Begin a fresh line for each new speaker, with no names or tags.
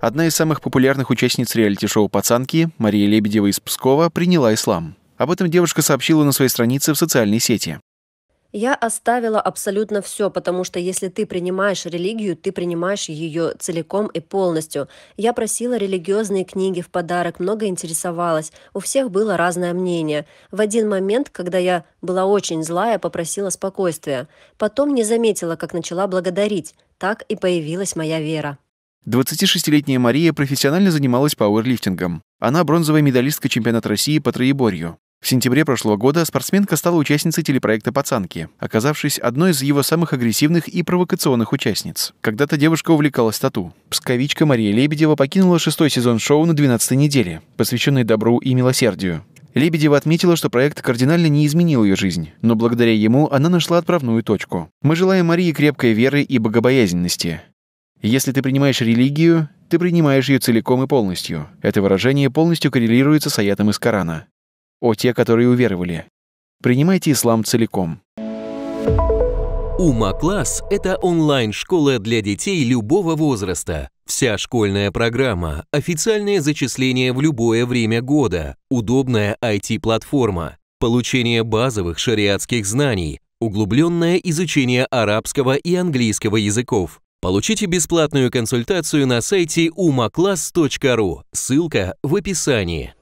Одна из самых популярных участниц реалити-шоу «Пацанки» Мария Лебедева из Пскова приняла ислам. Об этом девушка сообщила на своей странице в социальной сети.
Я оставила абсолютно все, потому что если ты принимаешь религию, ты принимаешь ее целиком и полностью. Я просила религиозные книги в подарок, много интересовалась. У всех было разное мнение. В один момент, когда я была очень злая, попросила спокойствия. Потом не заметила, как начала благодарить. Так и появилась моя вера.
26-летняя Мария профессионально занималась пауэрлифтингом. Она бронзовая медалистка чемпионата России по троеборью. В сентябре прошлого года спортсменка стала участницей телепроекта «Пацанки», оказавшись одной из его самых агрессивных и провокационных участниц. Когда-то девушка увлекалась тату. Псковичка Мария Лебедева покинула шестой сезон шоу на 12-й неделе, посвященной добру и милосердию. Лебедева отметила, что проект кардинально не изменил ее жизнь, но благодаря ему она нашла отправную точку. «Мы желаем Марии крепкой веры и богобоязненности. Если ты принимаешь религию, ты принимаешь ее целиком и полностью. Это выражение полностью коррелируется с аятом из Корана о те, которые уверовали. Принимайте ислам целиком.
Ума-класс – это онлайн-школа для детей любого возраста. Вся школьная программа, официальное зачисление в любое время года, удобная IT-платформа, получение базовых шариатских знаний, углубленное изучение арабского и английского языков. Получите бесплатную консультацию на сайте umaclass.ru, ссылка в описании.